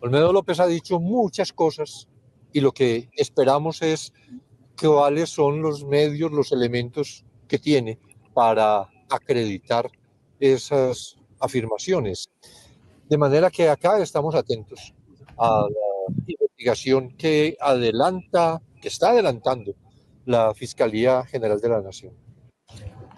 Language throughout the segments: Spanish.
Olmedo López ha dicho muchas cosas y lo que esperamos es cuáles son los medios, los elementos que tiene para acreditar esas afirmaciones. De manera que acá estamos atentos a la investigación que adelanta, que está adelantando la Fiscalía General de la Nación.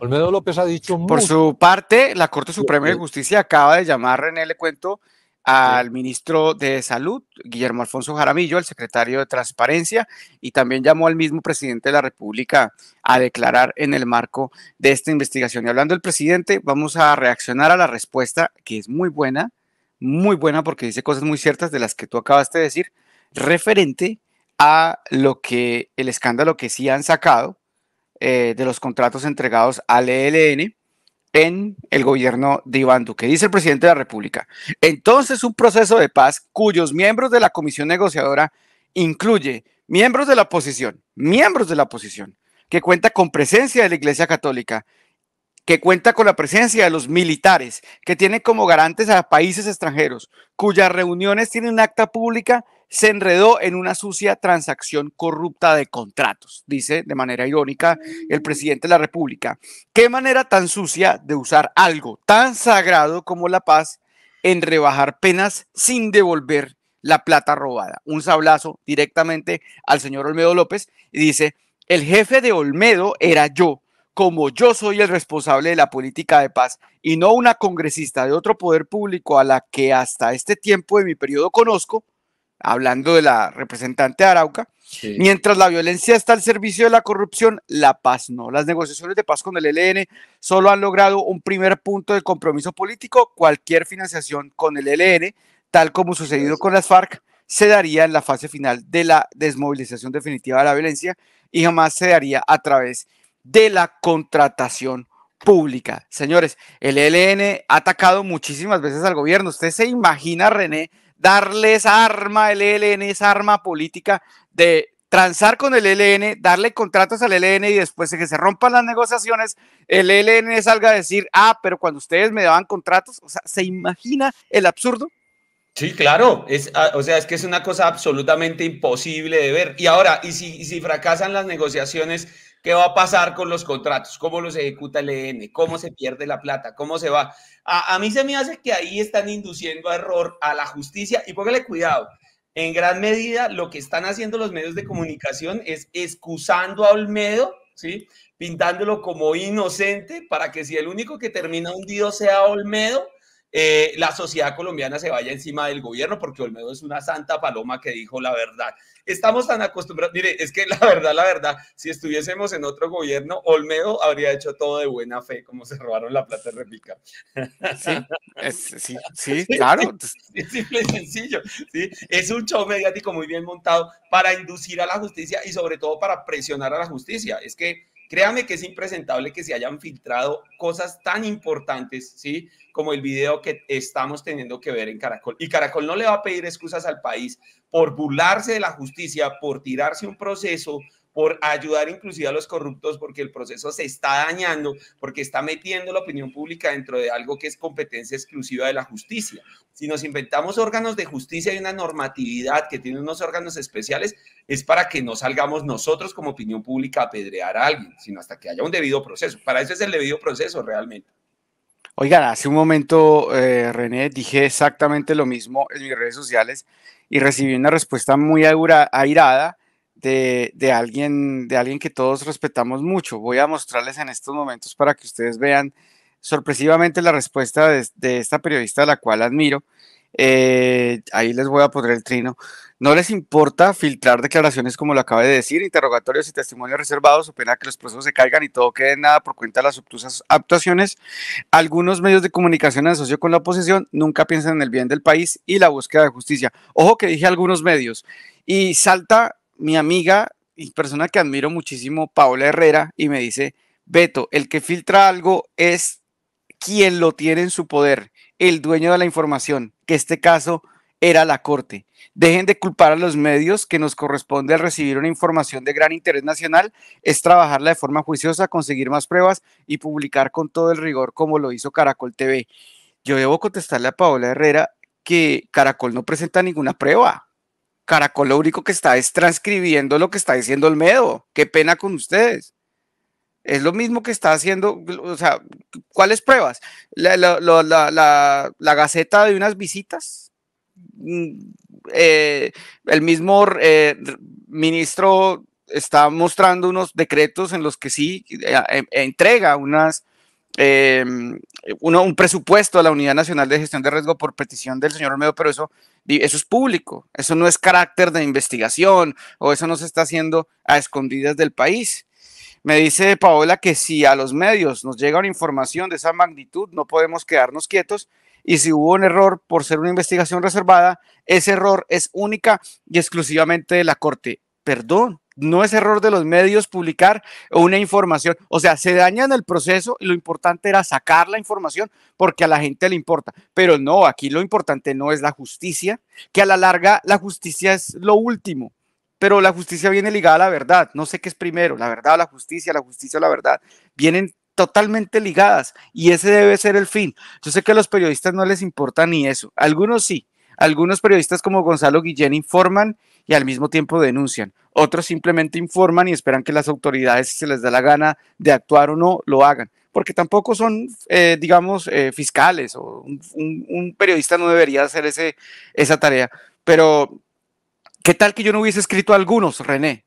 Olmedo López ha dicho... Por su parte, la Corte Suprema de Justicia acaba de llamar, René, le cuento, al ministro de Salud, Guillermo Alfonso Jaramillo, al secretario de Transparencia, y también llamó al mismo presidente de la República a declarar en el marco de esta investigación. Y hablando del presidente, vamos a reaccionar a la respuesta, que es muy buena, muy buena porque dice cosas muy ciertas de las que tú acabaste de decir, referente a lo que el escándalo que sí han sacado eh, de los contratos entregados al ELN en el gobierno de Iván Duque, dice el presidente de la República. Entonces, un proceso de paz cuyos miembros de la comisión negociadora incluye miembros de la oposición, miembros de la oposición, que cuenta con presencia de la Iglesia Católica, que cuenta con la presencia de los militares, que tiene como garantes a países extranjeros, cuyas reuniones tienen un acta pública se enredó en una sucia transacción corrupta de contratos, dice de manera irónica el presidente de la República. Qué manera tan sucia de usar algo tan sagrado como la paz en rebajar penas sin devolver la plata robada. Un sablazo directamente al señor Olmedo López y dice, el jefe de Olmedo era yo, como yo soy el responsable de la política de paz y no una congresista de otro poder público a la que hasta este tiempo de mi periodo conozco, hablando de la representante Arauca, mientras la violencia está al servicio de la corrupción, la paz no. Las negociaciones de paz con el ELN solo han logrado un primer punto de compromiso político. Cualquier financiación con el ELN, tal como sucedido con las FARC, se daría en la fase final de la desmovilización definitiva de la violencia y jamás se daría a través de la contratación pública. Señores, el ELN ha atacado muchísimas veces al gobierno. Usted se imagina, René, darles arma, el ELN esa arma política de transar con el ELN, darle contratos al ELN y después de que se rompan las negociaciones, el ELN salga a decir, ah, pero cuando ustedes me daban contratos, o sea, ¿se imagina el absurdo? Sí, claro, es, ah, o sea, es que es una cosa absolutamente imposible de ver. Y ahora, ¿y si, si fracasan las negociaciones, qué va a pasar con los contratos? ¿Cómo los ejecuta el ELN? ¿Cómo se pierde la plata? ¿Cómo se va? A, mí se me hace que ahí están induciendo error a la justicia y póngale cuidado. En gran medida lo que están haciendo los medios de comunicación es excusando a Olmedo, ¿sí? pintándolo como inocente para que si el único que termina hundido sea Olmedo, eh, la sociedad colombiana se vaya encima del gobierno, porque Olmedo es una santa paloma que dijo la verdad. Estamos tan acostumbrados, mire, es que la verdad, la verdad, si estuviésemos en otro gobierno, Olmedo habría hecho todo de buena fe, como se robaron la plata de Sí, sí, claro. Es simple y sencillo, Es un show mediático muy bien montado para inducir a la justicia y sobre todo para presionar a la justicia. Es que Créame que es impresentable que se hayan filtrado cosas tan importantes, ¿sí? Como el video que estamos teniendo que ver en Caracol. Y Caracol no le va a pedir excusas al país por burlarse de la justicia, por tirarse un proceso, por ayudar inclusive a los corruptos, porque el proceso se está dañando, porque está metiendo la opinión pública dentro de algo que es competencia exclusiva de la justicia. Si nos inventamos órganos de justicia y una normatividad que tiene unos órganos especiales, es para que no salgamos nosotros como opinión pública a apedrear a alguien, sino hasta que haya un debido proceso. Para eso es el debido proceso realmente. Oigan, hace un momento, eh, René, dije exactamente lo mismo en mis redes sociales y recibí una respuesta muy airada de, alguien, de alguien que todos respetamos mucho. Voy a mostrarles en estos momentos para que ustedes vean sorpresivamente la respuesta de, esta periodista, a la cual admiro. Eh, ahí les voy a poner el trino. No les importa filtrar declaraciones como lo acaba de decir, interrogatorios y testimonios reservados, o pena que los procesos se caigan y todo quede en nada por cuenta de las obtusas actuaciones. Algunos medios de comunicación en con la oposición nunca piensan en el bien del país y la búsqueda de justicia. Ojo que dije algunos medios. Y salta mi amiga y persona que admiro muchísimo, Paola Herrera, y me dice, Beto, el que filtra algo es quien lo tiene en su poder, el dueño de la información, que este caso era la Corte. Dejen de culpar a los medios que nos corresponde al recibir una información de gran interés nacional, es trabajarla de forma juiciosa, conseguir más pruebas y publicar con todo el rigor como lo hizo Caracol TV. Yo debo contestarle a Paola Herrera que Caracol no presenta ninguna prueba. Caracol lo único que está es transcribiendo lo que está diciendo el Olmedo. Qué pena con ustedes. Es lo mismo que está haciendo, o sea, ¿cuáles pruebas? La, la, gaceta de unas visitas. Mm, eh, el mismo eh, ministro está mostrando unos decretos en los que sí eh, entrega unas Em, un presupuesto a la Unidad Nacional de Gestión de Riesgo por petición del señor Olmedo, pero eso, eso es público, eso no es carácter de investigación o eso no se está haciendo a escondidas del país. Me dice Paola que si a los medios nos llega una información de esa magnitud, no podemos quedarnos quietos y si hubo un error por ser una investigación reservada, ese error es única y exclusivamente de la Corte. Perdón, no es error de los medios publicar una información. O sea, se daña el proceso y lo importante era sacar la información porque a la gente le importa. Pero no, aquí lo importante no es la justicia, que a la larga la justicia es lo último. Pero la justicia viene ligada a la verdad. No sé qué es primero, la verdad o la justicia, la justicia o la verdad. Vienen totalmente ligadas y ese debe ser el fin. Yo sé que a los periodistas no les importa ni eso. Algunos sí, algunos periodistas como Gonzalo Guillén informan y al mismo tiempo denuncian. Otros simplemente informan y esperan que las autoridades, si se les da la gana de actuar o no, lo hagan. Porque tampoco son, eh, digamos, eh, fiscales o un, periodista no debería hacer ese, esa tarea. Pero, ¿qué tal que yo no hubiese escrito algunos, René?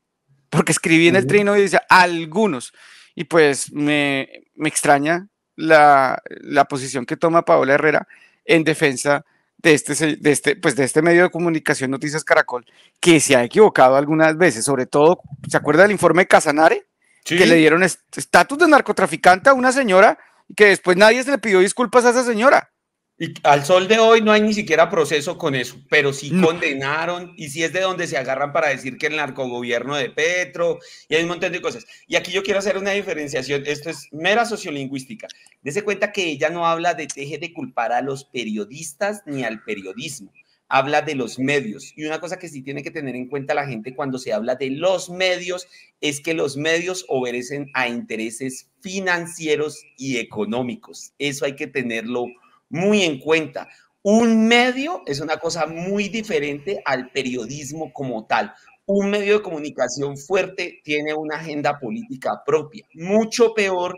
Porque escribí en el trino y dice algunos. Y pues me, extraña la, la posición que toma Paola Herrera en defensa de este, de este, pues de este medio de comunicación Noticias Caracol, que se ha equivocado algunas veces, sobre todo, ¿se acuerda del informe Casanare? Que le dieron estatus de narcotraficante a una señora y que después nadie se le pidió disculpas a esa señora. Y al sol de hoy no hay ni siquiera proceso con eso, pero sí condenaron y sí es de donde se agarran para decir que el narcogobierno de Petro y hay un montón de cosas. Y aquí yo quiero hacer una diferenciación, esto es mera sociolingüística. Dese cuenta que ella no habla de teje de culpar a los periodistas ni al periodismo, habla de los medios. Y una cosa que sí tiene que tener en cuenta la gente cuando se habla de los medios es que los medios obedecen a intereses financieros y económicos. Eso hay que tenerlo muy en cuenta. Un medio es una cosa muy diferente al periodismo como tal. Un medio de comunicación fuerte tiene una agenda política propia, mucho peor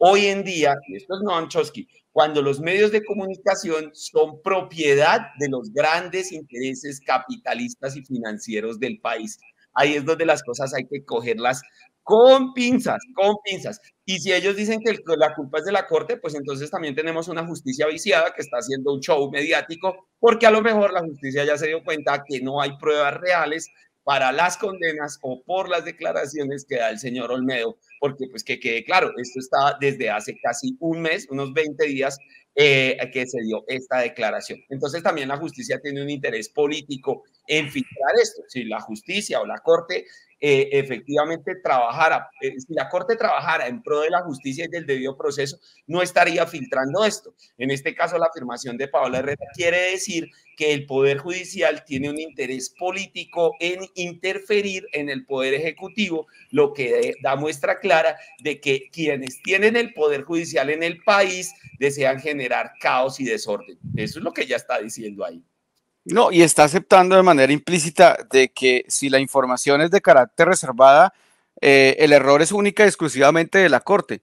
hoy en día, y esto es Noam Chosky, cuando los medios de comunicación son propiedad de los grandes intereses capitalistas y financieros del país. Ahí es donde las cosas hay que cogerlas con pinzas, con pinzas. Y si ellos dicen que la culpa es de la corte, pues entonces también tenemos una justicia viciada que está haciendo un show mediático, porque a lo mejor la justicia ya se dio cuenta que no hay pruebas reales para las condenas o por las declaraciones que da el señor Olmedo, porque pues que quede claro, esto está desde hace casi un mes, unos 20 días eh, que se dio esta declaración. Entonces también la justicia tiene un interés político en filtrar esto. Si la justicia o la corte eh, efectivamente trabajara, eh, si la Corte trabajara en pro de la justicia y del debido proceso, no estaría filtrando esto. En este caso, la afirmación de Paola Herrera quiere decir que el Poder Judicial tiene un interés político en interferir en el Poder Ejecutivo, lo que da muestra clara de que quienes tienen el Poder Judicial en el país desean generar caos y desorden. Eso es lo que ya está diciendo ahí. No, y está aceptando de manera implícita de que si la información es de carácter reservada, eh, el error es única y exclusivamente de la Corte.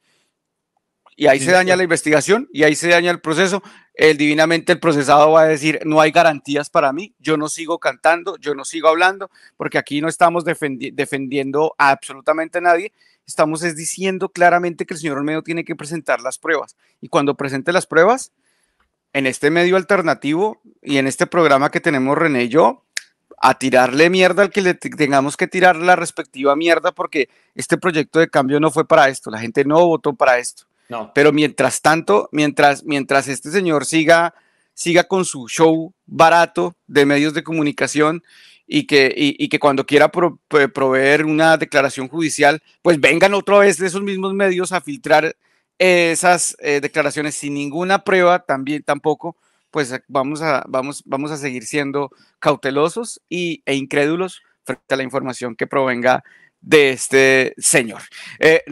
Y ahí se daña la investigación y ahí se daña el proceso. El divinamente el procesado va a decir, no hay garantías para mí, yo no sigo cantando, yo no sigo hablando, porque aquí no estamos defendiendo a absolutamente nadie. Estamos es diciendo claramente que el señor Olmedo tiene que presentar las pruebas. Y cuando presente las pruebas, en este medio alternativo y en este programa que tenemos René y yo, a tirarle mierda al que le tengamos que tirar la respectiva mierda porque este proyecto de cambio no fue para esto, la gente no votó para esto. No. Pero mientras tanto, mientras, mientras este señor siga, siga con su show barato de medios de comunicación y que, y, que cuando quiera proveer una declaración judicial, pues vengan otra vez de esos mismos medios a filtrar esas eh, declaraciones sin ninguna prueba, también tampoco, pues eh, vamos a, vamos, vamos a seguir siendo cautelosos y, e incrédulos frente a la información que provenga de este señor. Eh,